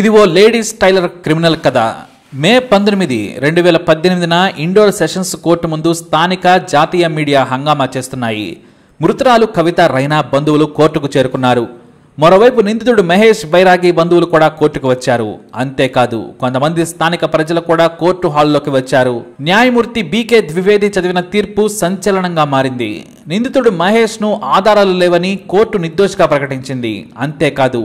ఇది ఓ ladies tailor criminal కథ మే పంతొమ్మిది రెండు వేల పద్దెనిమిదిన ఇండోర్ సెషన్స్ కోర్టు ముందు స్థానిక జాతీయ మీడియా హంగామా చేస్తున్నాయి మృతురాలు కవిత రైనా బంధువులు కోర్టుకు చేరుకున్నారు మరోవైపు నిందితుడు మహేష్ బైరాగి బంధువులు కూడా కోర్టుకు వచ్చారు అంతేకాదు కొంతమంది స్థానిక ప్రజలు కూడా కోర్టు హాల్లోకి వచ్చారు న్యాయమూర్తి బీకే ద్వివేది చదివిన తీర్పు సంచలనంగా మారింది నిందితుడు మహేష్ ను ఆధారాలు లేవని కోర్టు నిర్దోషిగా ప్రకటించింది అంతేకాదు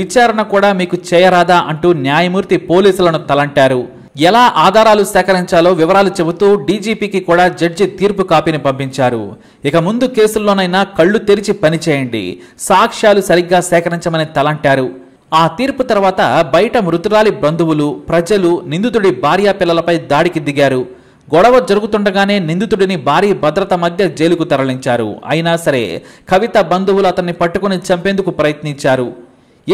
విచారణ కూడా మీకు చేయరాదా అంటూ న్యాయమూర్తి పోలీసులను తలంటారు ఎలా ఆధారాలు సేకరించాలో వివరాలు చెబుతూ డీజీపీకి కూడా జడ్జి తీర్పు కాపీని పంపించారు ఇక ముందు కేసుల్లోనైనా కళ్ళు తెరిచి పనిచేయండి సాక్ష్యాలు సరిగ్గా సేకరించమని తలంటారు ఆ తీర్పు తర్వాత బయట మృతురాలి బంధువులు ప్రజలు నిందితుడి భార్యా పిల్లలపై దాడికి దిగారు గొడవ జరుగుతుండగానే నిందితుడిని భారీ భద్రత మధ్య జైలుకు తరలించారు అయినా సరే కవిత బంధువులు అతన్ని పట్టుకుని చంపేందుకు ప్రయత్నించారు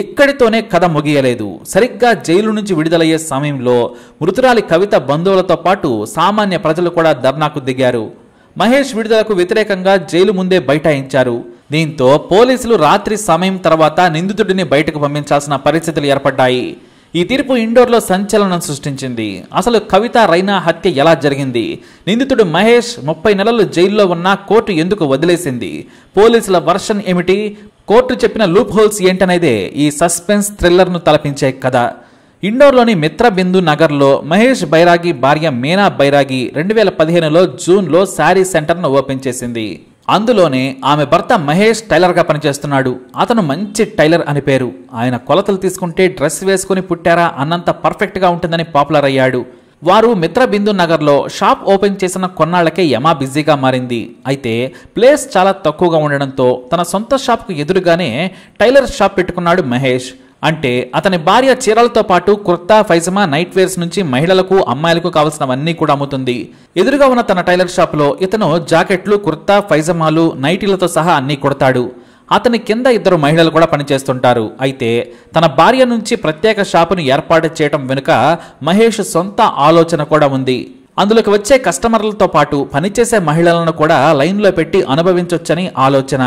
ఎక్కడితోనే కథ ముగియలేదు సరిగ్గా జైలు నుంచి విడుదలయ్యే సమయంలో మృతురాలి కవిత బంధువులతో పాటు సామాన్య ప్రజలు కూడా ధర్నాకు దిగారు మహేష్ విడుదలకు వ్యతిరేకంగా జైలు ముందే బైఠాయించారు దీంతో పోలీసులు రాత్రి సమయం తర్వాత నిందితుడిని బయటకు పంపించాల్సిన పరిస్థితులు ఏర్పడ్డాయి ఈ తీర్పు ఇండోర్లో సంచలనం సృష్టించింది అసలు కవిత రైనా హత్య ఎలా జరిగింది నిందితుడు మహేష్ ముప్పై నెలలు జైల్లో ఉన్న కోర్టు ఎందుకు వదిలేసింది పోలీసుల వర్షన్ ఏమిటి కోర్టు చెప్పిన లూప్ హోల్స్ ఏంటనేదే ఈ సస్పెన్స్ థ్రిల్లర్ను తలపించే కథ ఇండోర్లోని మిత్రబిందు నగర్లో మహేష్ బైరాగి భార్య మీనా బైరాగి రెండు వేల పదిహేనులో జూన్లో శారీ సెంటర్ను ఓపెన్ చేసింది అందులోనే ఆమె భర్త మహేష్ టైలర్గా పనిచేస్తున్నాడు అతను మంచి టైలర్ అని పేరు ఆయన కొలతలు తీసుకుంటే డ్రెస్ వేసుకుని పుట్టారా అన్నంత పర్ఫెక్ట్గా ఉంటుందని పాపులర్ అయ్యాడు వారు మిత్రబిందు నగర్లో షాప్ ఓపెన్ చేసిన కొన్నాళ్లకే యమా బిజీగా మారింది అయితే ప్లేస్ చాలా తక్కువగా ఉండడంతో తన సొంత షాప్కు ఎదురుగానే టైలర్ షాప్ పెట్టుకున్నాడు మహేష్ అంటే అతని భార్య చీరలతో పాటు కుర్తా ఫైజమా నైట్ వేర్స్ నుంచి మహిళలకు అమ్మాయిలకు కావాల్సినవన్నీ కూడా అమ్ముతుంది ఎదురుగా ఉన్న తన టైలర్ షాప్లో ఇతను జాకెట్లు కుర్తా ఫైజమాలు నైటీలతో సహా అన్నీ కొడతాడు అతని కింద ఇద్దరు మహిళలు కూడా పనిచేస్తుంటారు అయితే తన భార్య నుంచి ప్రత్యేక షాపును ఏర్పాటు చేయడం వెనుక మహేష్ సొంత ఆలోచన కూడా ఉంది అందులోకి వచ్చే కస్టమర్లతో పాటు పనిచేసే మహిళలను కూడా లైన్లో పెట్టి అనుభవించొచ్చని ఆలోచన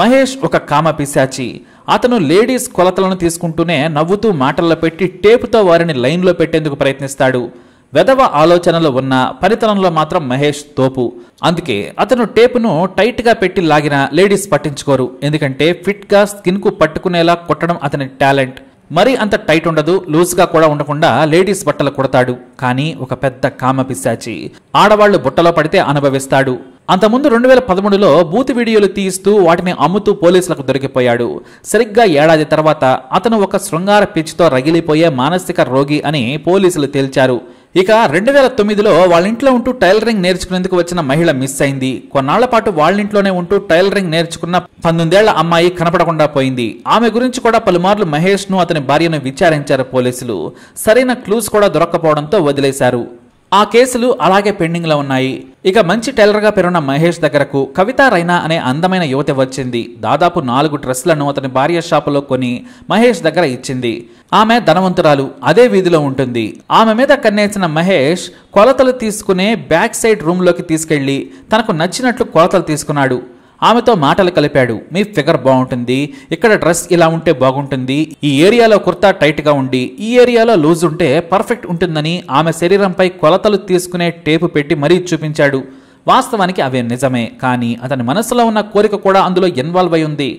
మహేష్ ఒక కామ పిశాచి అతను లేడీస్ కొలతలను తీసుకుంటూనే నవ్వుతూ మాటల్లో పెట్టి టేపుతో వారిని లైన్లో పెట్టేందుకు ప్రయత్నిస్తాడు వెధవ ఆలోచనలు ఉన్న పరితనంలో మాత్రం మహేష్ తోపు అందుకే అతను టేపును టైట్గా పెట్టి లాగిన లేడీస్ పట్టించుకోరు ఎందుకంటే ఫిట్గా స్కిన్కు పట్టుకునేలా కొట్టడం అతని టాలెంట్ మరీ అంత టైట్ ఉండదు గా కూడా ఉండకుండా లేడీస్ బట్టలు కొడతాడు కానీ ఒక పెద్ద కామ పిశాచి ఆడవాళ్లు బుట్టలో పడితే అనుభవిస్తాడు అంతకుముందు రెండు వేల పదమూడులో బూత్ వీడియోలు తీస్తూ వాటిని అమ్ముతూ పోలీసులకు దొరికిపోయాడు సరిగ్గా ఏడాది తర్వాత అతను ఒక శృంగార పిచ్చితో రగిలిపోయే మానసిక రోగి అని పోలీసులు తేల్చారు ఇక రెండు వేల తొమ్మిదిలో వాళ్ళ ఇంట్లో ఉంటూ టైలరింగ్ నేర్చుకునేందుకు వచ్చిన మహిళ మిస్ అయింది కొన్నాళ్ల పాటు వాళ్ళ ఇంట్లోనే ఉంటూ టైలరింగ్ నేర్చుకున్న పంతొమ్మిదేళ్ల అమ్మాయి కనపడకుండా పోయింది ఆమె గురించి కూడా పలుమార్లు మహేష్ ను అతని భార్యను విచారించారు పోలీసులు సరైన క్లూస్ కూడా దొరక్కపోవడంతో వదిలేశారు ఆ కేసులు అలాగే పెండింగ్లో ఉన్నాయి ఇక మంచి టైలర్గా పేరున్న మహేష్ దగ్గరకు కవిత రైనా అనే అందమైన యువతి వచ్చింది దాదాపు నాలుగు డ్రెస్లను అతని భార్య షాపులో కొని మహేష్ దగ్గర ఇచ్చింది ఆమె ధనవంతురాలు అదే వీధిలో ఉంటుంది ఆమె మీద కన్నేసిన మహేష్ కొలతలు తీసుకునే బ్యాక్ సైడ్ రూమ్లోకి తీసుకెళ్లి తనకు నచ్చినట్లు కొలతలు తీసుకున్నాడు ఆమెతో మాటలు కలిపాడు మీ ఫిగర్ బాగుంటుంది ఇక్కడ డ్రెస్ ఇలా ఉంటే బాగుంటుంది ఈ ఏరియాలో కుర్తా టైట్గా ఉండి ఈ ఏరియాలో లూజ్ ఉంటే పర్ఫెక్ట్ ఉంటుందని ఆమె శరీరంపై కొలతలు తీసుకునే టేపు పెట్టి మరీ చూపించాడు వాస్తవానికి అవే నిజమే కానీ అతని మనసులో ఉన్న కోరిక కూడా అందులో ఇన్వాల్వ్ అయి ఉంది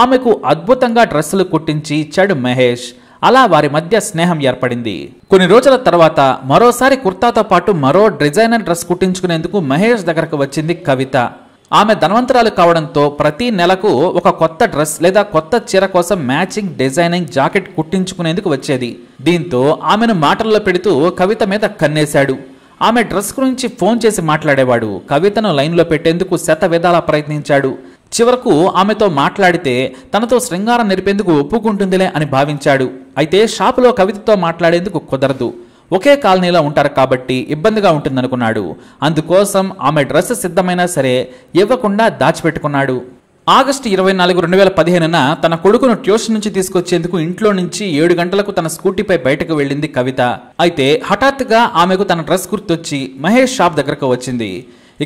ఆమెకు అద్భుతంగా డ్రెస్సులు కుట్టించి ఇచ్చాడు మహేష్ అలా వారి మధ్య స్నేహం ఏర్పడింది కొన్ని రోజుల తర్వాత మరోసారి కుర్తాతో పాటు మరో డిజైనర్ డ్రెస్ కుట్టించుకునేందుకు మహేష్ దగ్గరకు వచ్చింది కవిత ఆమె ధనవంతరాలు కావడంతో ప్రతి నెలకు ఒక కొత్త డ్రెస్ లేదా కొత్త చీర కోసం మ్యాచింగ్ డిజైనింగ్ జాకెట్ కుట్టించుకునేందుకు వచ్చేది దీంతో ఆమెను మాటల్లో పెడుతూ కవిత మీద కన్నేశాడు ఆమె డ్రెస్ గురించి ఫోన్ చేసి మాట్లాడేవాడు కవితను లైన్లో పెట్టేందుకు శత విధాలా ప్రయత్నించాడు చివరకు ఆమెతో మాట్లాడితే తనతో శృంగారం నేర్పేందుకు ఒప్పుకుంటుందిలే అని భావించాడు అయితే షాపులో కవితతో మాట్లాడేందుకు కుదరదు ఒకే కాలనీలో ఉంటారు కాబట్టి ఇబ్బందిగా ఉంటుందనుకున్నాడు అందుకోసం ఆమె డ్రెస్ సిద్ధమైనా సరే ఇవ్వకుండా దాచిపెట్టుకున్నాడు ఆగస్టు ఇరవై నాలుగు రెండు వేల పదిహేనున తన కొడుకును ట్యూషన్ నుంచి తీసుకొచ్చేందుకు ఇంట్లో నుంచి ఏడు గంటలకు తన స్కూటీపై బయటకు వెళ్ళింది కవిత అయితే హఠాత్తుగా ఆమెకు తన డ్రెస్ గుర్తొచ్చి మహేష్ షాప్ దగ్గరకు వచ్చింది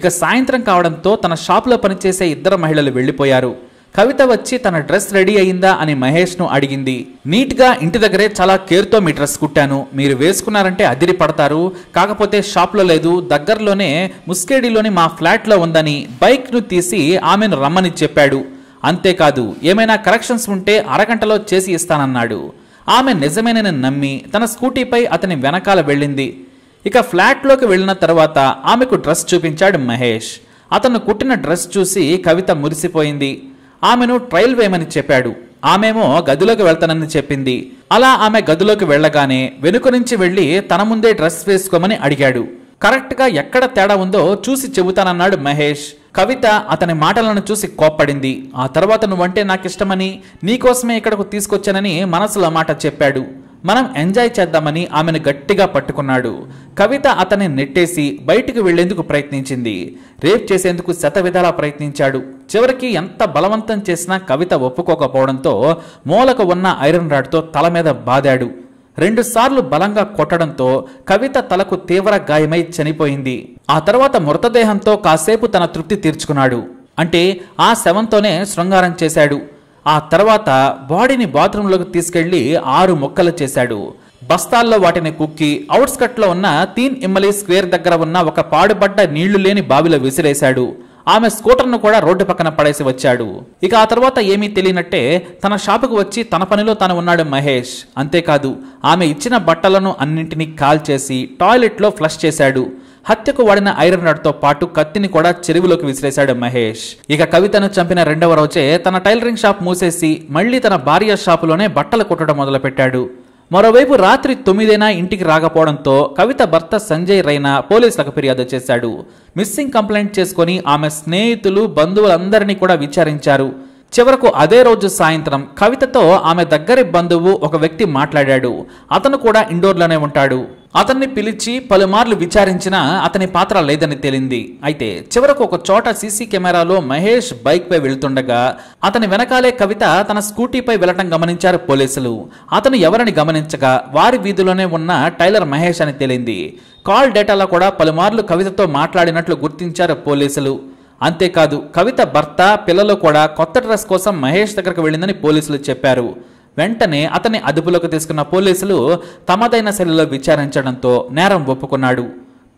ఇక సాయంత్రం కావడంతో తన షాప్లో పనిచేసే ఇద్దరు మహిళలు వెళ్ళిపోయారు కవిత వచ్చి తన డ్రెస్ రెడీ అయిందా అని మహేష్ను అడిగింది నీట్గా ఇంటి దగ్గరే చాలా కేర్తో మీ డ్రెస్ కుట్టాను మీరు వేసుకున్నారంటే అదిరి పడతారు కాకపోతే షాప్లో లేదు దగ్గరలోనే ముస్కేడిలోని మా ఫ్లాట్లో ఉందని బైక్ను తీసి ఆమెను రమ్మని చెప్పాడు అంతేకాదు ఏమైనా కరెక్షన్స్ ఉంటే అరగంటలో చేసి ఇస్తానన్నాడు ఆమె నిజమేనని నమ్మి తన స్కూటీపై అతని వెనకాల వెళ్ళింది ఇక ఫ్లాట్లోకి వెళ్ళిన తర్వాత ఆమెకు డ్రెస్ చూపించాడు మహేష్ అతను కుట్టిన డ్రెస్ చూసి కవిత మురిసిపోయింది ఆమెను ట్రయల్ వేయమని చెప్పాడు ఆమెమో గదిలోకి వెళ్తానని చెప్పింది అలా ఆమె గదిలోకి వెళ్లగానే వెనుక నుంచి వెళ్లి తన ముందే డ్రెస్ వేసుకోమని అడిగాడు కరెక్ట్గా ఎక్కడ తేడా ఉందో చూసి చెబుతానన్నాడు మహేష్ కవిత అతని మాటలను చూసి కోప్పడింది ఆ తర్వాత నువ్వంటే నాకిష్టమని నీకోసమే ఇక్కడకు తీసుకొచ్చానని మనసులో మాట చెప్పాడు మనం ఎంజాయ్ చేద్దామని ఆమెను గట్టిగా పట్టుకున్నాడు కవిత అతన్ని నెట్టేసి బయటికి వెళ్లేందుకు ప్రయత్నించింది రేప్ చేసేందుకు శత విధాలా ప్రయత్నించాడు చివరికి ఎంత బలవంతం చేసినా కవిత ఒప్పుకోకపోవడంతో మూలకు ఉన్న ఐరన్ రాడ్తో తల మీద బాదాడు రెండుసార్లు బలంగా కొట్టడంతో కవిత తలకు తీవ్ర గాయమై చనిపోయింది ఆ తర్వాత మృతదేహంతో కాసేపు తన తృప్తి తీర్చుకున్నాడు అంటే ఆ శవంతోనే శృంగారం చేశాడు ఆ తర్వాత బాడీని బాత్రూంలోకి తీసుకెళ్లి ఆరు ముక్కలు చేశాడు బస్తాల్లో వాటిని కుక్కి లో ఉన్న తీన్ ఇమ్మలి స్క్వేర్ దగ్గర ఉన్న ఒక పాడుబడ్డ నీళ్లు లేని బావిలో విసిరేశాడు ఆమె స్కూటర్ను కూడా రోడ్డు పక్కన పడేసి వచ్చాడు ఇక ఆ తర్వాత ఏమీ తెలియనట్టే తన షాపుకు వచ్చి తన పనిలో తను ఉన్నాడు మహేష్ అంతేకాదు ఆమె ఇచ్చిన బట్టలను అన్నింటినీ కాల్చేసి టాయిలెట్లో ఫ్లష్ చేశాడు హత్యకు వాడిన ఐరన్ రాడ్తో పాటు కత్తిని కూడా చెరువులోకి విసిరేశాడు మహేష్ ఇక కవితను చంపిన రెండవ రోజే తన టైలరింగ్ షాప్ మూసేసి మళ్లీ తన భార్య షాపులోనే బట్టలు కుట్టడం మొదలుపెట్టాడు మరోవైపు రాత్రి తొమ్మిదైనా ఇంటికి రాకపోవడంతో కవిత భర్త సంజయ్ రైనా పోలీసులకు ఫిర్యాదు చేశాడు మిస్సింగ్ కంప్లైంట్ చేసుకుని ఆమె స్నేహితులు బంధువులందరినీ కూడా విచారించారు చివరకు అదే రోజు సాయంత్రం కవితతో ఆమె దగ్గరి బంధువు ఒక వ్యక్తి మాట్లాడాడు అతను కూడా ఇండోర్లోనే ఉంటాడు అతన్ని పిలిచి పలుమార్లు విచారించినా అతని పాత్ర లేదని తేలింది అయితే చివరకు ఒక చోట సీసీ కెమెరాలో మహేష్ బైక్పై వెళ్తుండగా అతని వెనకాలే కవిత తన స్కూటీపై వెళ్లటం గమనించారు పోలీసులు అతను ఎవరని గమనించగా వారి వీధిలోనే ఉన్న టైలర్ మహేష్ అని తేలింది కాల్ డేటాలో కూడా పలుమార్లు కవితతో మాట్లాడినట్లు గుర్తించారు పోలీసులు అంతేకాదు కవిత భర్త పిల్లలు కూడా కొత్త డ్రెస్ కోసం మహేష్ దగ్గరకు వెళ్ళిందని పోలీసులు చెప్పారు వెంటనే అతని అదుపులోకి తీసుకున్న పోలీసులు తమదైన శైలిలో విచారించడంతో నేరం ఒప్పుకున్నాడు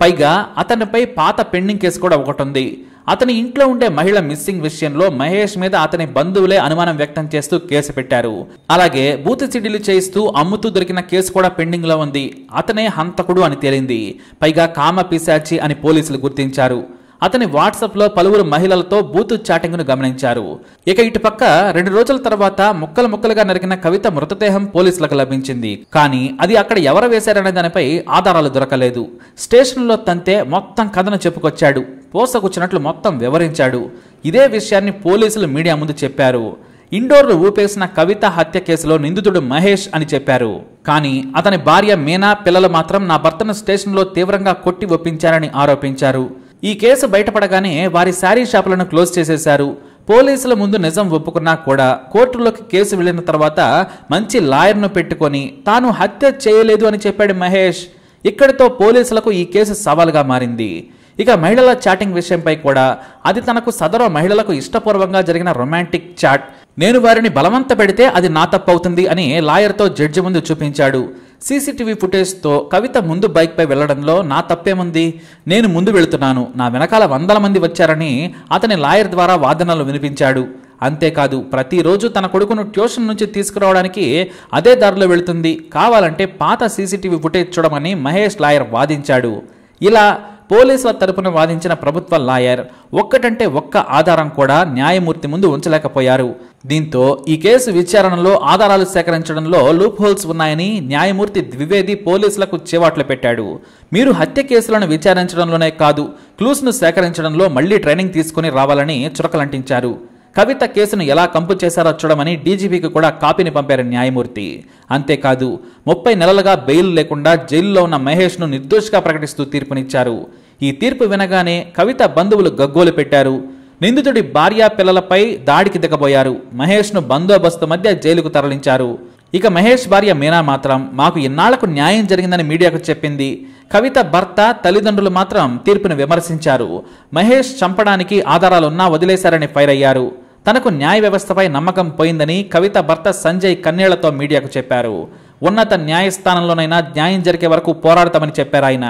పైగా అతనిపై పాత పెండింగ్ కేసు కూడా ఒకటుంది అతని ఇంట్లో ఉండే మహిళ మిస్సింగ్ విషయంలో మహేష్ మీద అతని బంధువులే అనుమానం వ్యక్తం చేస్తూ కేసు పెట్టారు అలాగే బూతి సిడీలు చేయిస్తూ అమ్ముతూ దొరికిన కేసు కూడా పెండింగ్ లో ఉంది అతనే హంతకుడు అని తేలింది పైగా కామ పిశాచి అని పోలీసులు గుర్తించారు అతని వాట్సాప్లో పలువురు మహిళలతో బూతు చాటింగ్ను గమనించారు ఇక ఇటుపక్క రెండు రోజుల తర్వాత ముక్కలు ముక్కలుగా నరికిన కవిత మృతదేహం పోలీసులకు లభించింది కానీ అది అక్కడ ఎవరు వేశారనే దానిపై ఆధారాలు దొరకలేదు స్టేషన్లో తంతే మొత్తం కథను చెప్పుకొచ్చాడు పోసకొచ్చినట్లు మొత్తం వివరించాడు ఇదే విషయాన్ని పోలీసులు మీడియా ముందు చెప్పారు ఇండోర్ను ఊపేసిన కవిత హత్య కేసులో నిందితుడు మహేష్ అని చెప్పారు కానీ అతని భార్య మీనా పిల్లలు మాత్రం నా భర్తను స్టేషన్లో తీవ్రంగా కొట్టి ఒప్పించారని ఆరోపించారు ఈ కేసు బయటపడగానే వారి శారీ షాపులను క్లోజ్ చేసేశారు పోలీసుల ముందు నిజం ఒప్పుకున్నా కూడా కోర్టులోకి కేసు వెళ్ళిన తర్వాత మంచి లాయర్ను పెట్టుకొని తాను హత్య చేయలేదు అని చెప్పాడు మహేష్ ఇక్కడితో పోలీసులకు ఈ కేసు సవాల్గా మారింది ఇక మహిళల చాటింగ్ విషయంపై కూడా అది తనకు సదరు మహిళలకు ఇష్టపూర్వంగా జరిగిన రొమాంటిక్ చాట్ నేను వారిని బలవంత పెడితే అది నా తప్పవుతుంది అని లాయర్తో జడ్జి ముందు చూపించాడు సీసీటీవీ ఫుటేజ్తో కవిత ముందు బైక్పై వెళ్లడంలో నా తప్పేముంది నేను ముందు వెళుతున్నాను నా వెనకాల వందల మంది వచ్చారని అతని లాయర్ ద్వారా వాదనలు వినిపించాడు అంతేకాదు ప్రతిరోజు తన కొడుకును ట్యూషన్ నుంచి తీసుకురావడానికి అదే దారిలో వెళుతుంది కావాలంటే పాత సీసీటీవీ ఫుటేజ్ చూడమని మహేష్ లాయర్ వాదించాడు ఇలా పోలీసుల తరపున వాదించిన ప్రభుత్వ లాయర్ ఒక్కటంటే ఒక్క ఆధారం కూడా న్యాయమూర్తి ముందు ఉంచలేకపోయారు దీంతో ఈ కేసు విచారణలో ఆధారాలు సేకరించడంలో లూప్ హోల్స్ ఉన్నాయని న్యాయమూర్తి ద్వివేది పోలీసులకు చేవాట్లు పెట్టాడు మీరు హత్య కేసులను విచారించడంలోనే కాదు క్లూస్ను సేకరించడంలో మళ్లీ ట్రైనింగ్ తీసుకుని రావాలని చురకలంటించారు కవిత కేసును ఎలా కంపు చేశారో చూడమని డీజీపీకి కూడా కాపీని పంపారు న్యాయమూర్తి అంతేకాదు ముప్పై నెలలుగా బెయిల్ లేకుండా జైల్లో ఉన్న మహేష్ను నిర్దోషిగా ప్రకటిస్తూ తీర్పునిచ్చారు ఈ తీర్పు వినగానే కవిత బంధువులు గగ్గోలు పెట్టారు నిందితుడి భార్య పిల్లలపై దాడికి దిగబోయారు మహేష్ను బందోబస్తు మధ్య జైలుకు తరలించారు ఇక మహేష్ భార్య మీనా మాత్రం మాకు ఇన్నాళ్లకు న్యాయం జరిగిందని మీడియాకు చెప్పింది కవిత భర్త తల్లిదండ్రులు మాత్రం తీర్పును విమర్శించారు మహేష్ చంపడానికి ఆధారాలున్నా వదిలేశారని ఫైర్ అయ్యారు తనకు న్యాయ వ్యవస్థపై నమ్మకం పోయిందని కవిత భర్త సంజయ్ కన్నీళ్లతో మీడియాకు చెప్పారు ఉన్నత న్యాయస్థానంలోనైనా న్యాయం జరిగే వరకు పోరాడతామని చెప్పారు ఆయన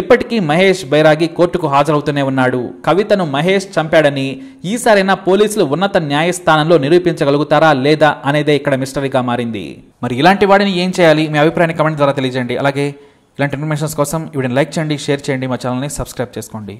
ఎప్పటికీ మహేష్ బైరాగి కోర్టుకు హాజరవుతూనే ఉన్నాడు కవితను మహేష్ చంపాడని ఈసారైనా పోలీసులు ఉన్నత న్యాయస్థానంలో నిరూపించగలుగుతారా లేదా అనేదే ఇక్కడ మిస్టరీగా మారింది మరి ఇలాంటి వాడిని ఏం చేయాలి మీ అభిప్రాయాన్ని కమెంట్ ద్వారా తెలియజేయండి అలాగే ఇలాంటి ఇన్ఫర్మేషన్స్ కోసం వీడిని లైక్ చేయండి షేర్ చేయండి మా ఛానల్ని సబ్స్క్రైబ్ చేసుకోండి